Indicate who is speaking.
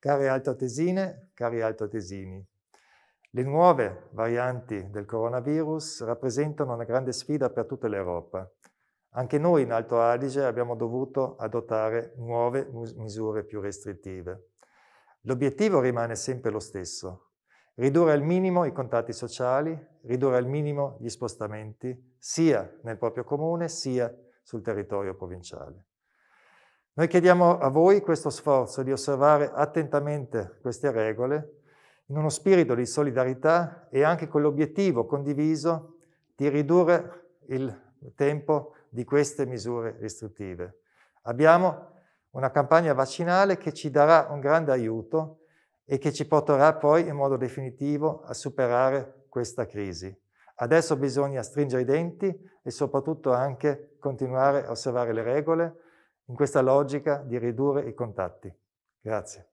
Speaker 1: Cari altoatesine, cari altoatesini, le nuove varianti del coronavirus rappresentano una grande sfida per tutta l'Europa. Anche noi in Alto Adige abbiamo dovuto adottare nuove misure più restrittive. L'obiettivo rimane sempre lo stesso, ridurre al minimo i contatti sociali, ridurre al minimo gli spostamenti, sia nel proprio comune sia sul territorio provinciale. Noi chiediamo a voi questo sforzo di osservare attentamente queste regole in uno spirito di solidarietà e anche con l'obiettivo condiviso di ridurre il tempo di queste misure restrittive. Abbiamo una campagna vaccinale che ci darà un grande aiuto e che ci porterà poi in modo definitivo a superare questa crisi. Adesso bisogna stringere i denti e soprattutto anche continuare a osservare le regole, in questa logica di ridurre i contatti. Grazie.